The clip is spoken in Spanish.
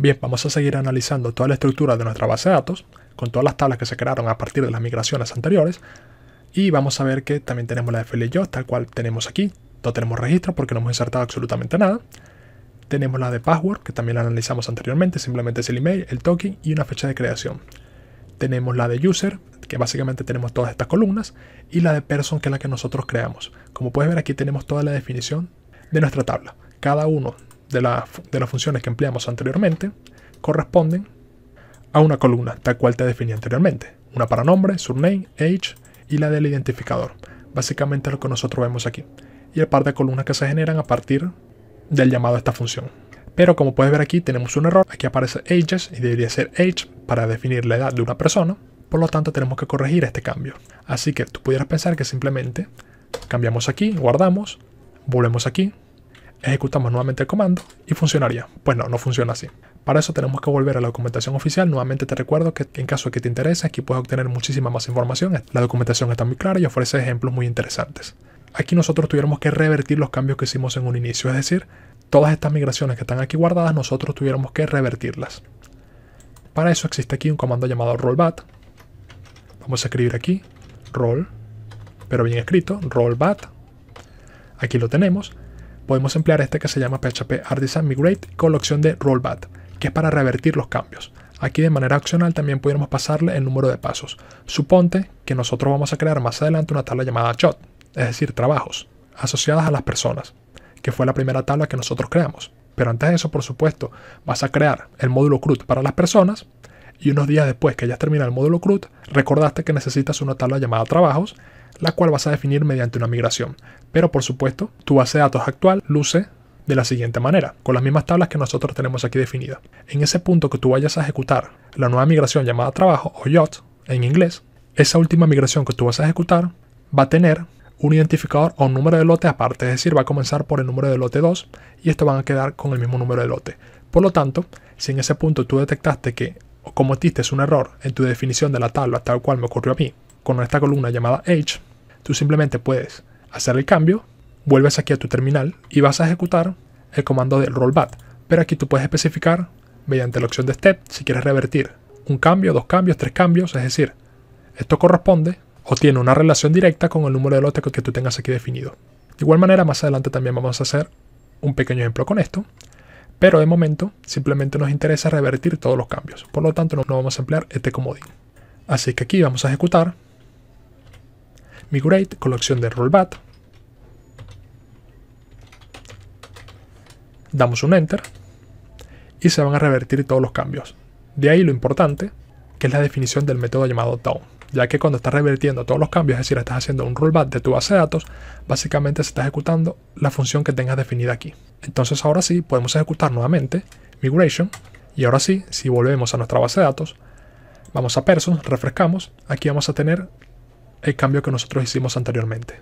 Bien, vamos a seguir analizando toda la estructura de nuestra base de datos, con todas las tablas que se crearon a partir de las migraciones anteriores, y vamos a ver que también tenemos la de yo tal cual tenemos aquí, no tenemos registro porque no hemos insertado absolutamente nada. Tenemos la de password, que también la analizamos anteriormente, simplemente es el email, el token y una fecha de creación. Tenemos la de user, que básicamente tenemos todas estas columnas, y la de person, que es la que nosotros creamos. Como puedes ver aquí tenemos toda la definición de nuestra tabla. Cada uno de, las funciones que empleamos anteriormente corresponden a una columna tal cual te definí anteriormente. Una para nombre, surname, age y la del identificador. Básicamente lo que nosotros vemos aquí. Y el par de columnas que se generan a partir del llamado a esta función. Pero como puedes ver aquí tenemos un error. Aquí aparece ages y debería ser age para definir la edad de una persona. Por lo tanto tenemos que corregir este cambio. Así que tú pudieras pensar que simplemente cambiamos aquí, guardamos, volvemos aquí, ejecutamos nuevamente el comando y funcionaría. Pues no, no funciona así. Para eso tenemos que volver a la documentación oficial. Nuevamente te recuerdo que en caso de que te interese, aquí puedes obtener muchísima más información. La documentación está muy clara y ofrece ejemplos muy interesantes. Aquí nosotros tuviéramos que revertir los cambios que hicimos en un inicio, es decir, todas estas migraciones que están aquí guardadas, nosotros tuviéramos que revertirlas. Para eso existe aquí un comando llamado rollbat. Vamos a escribir aquí roll, pero bien escrito, rollbat. Aquí lo tenemos podemos emplear este que se llama PHP Artisan Migrate con la opción de Rollback, que es para revertir los cambios. Aquí de manera opcional también podemos pasarle el número de pasos. Suponte que nosotros vamos a crear más adelante una tabla llamada shot, es decir, trabajos, asociadas a las personas, que fue la primera tabla que nosotros creamos. Pero antes de eso, por supuesto, vas a crear el módulo CRUD para las personas y unos días después que hayas terminado el módulo CRUD, recordaste que necesitas una tabla llamada trabajos la cual vas a definir mediante una migración. Pero por supuesto, tu base de datos actual luce de la siguiente manera, con las mismas tablas que nosotros tenemos aquí definidas. En ese punto que tú vayas a ejecutar la nueva migración llamada trabajo o YOT en inglés, esa última migración que tú vas a ejecutar va a tener un identificador o un número de lote aparte, es decir, va a comenzar por el número de lote 2 y esto van a quedar con el mismo número de lote. Por lo tanto, si en ese punto tú detectaste que o cometiste un error en tu definición de la tabla, tal cual me ocurrió a mí, con esta columna llamada age, tú simplemente puedes hacer el cambio, vuelves aquí a tu terminal y vas a ejecutar el comando de rollback. Pero aquí tú puedes especificar mediante la opción de step si quieres revertir un cambio, dos cambios, tres cambios, es decir, esto corresponde o tiene una relación directa con el número de lote que tú tengas aquí definido. De igual manera, más adelante también vamos a hacer un pequeño ejemplo con esto, pero de momento simplemente nos interesa revertir todos los cambios, por lo tanto no vamos a emplear este comodín. Así que aquí vamos a ejecutar migrate, colección de rollback. Damos un enter y se van a revertir todos los cambios. De ahí lo importante, que es la definición del método llamado down, ya que cuando estás revirtiendo todos los cambios, es decir, estás haciendo un rollback de tu base de datos, básicamente se está ejecutando la función que tengas definida aquí. Entonces ahora sí, podemos ejecutar nuevamente migration, y ahora sí, si volvemos a nuestra base de datos, vamos a persons, refrescamos, aquí vamos a tener el cambio que nosotros hicimos anteriormente.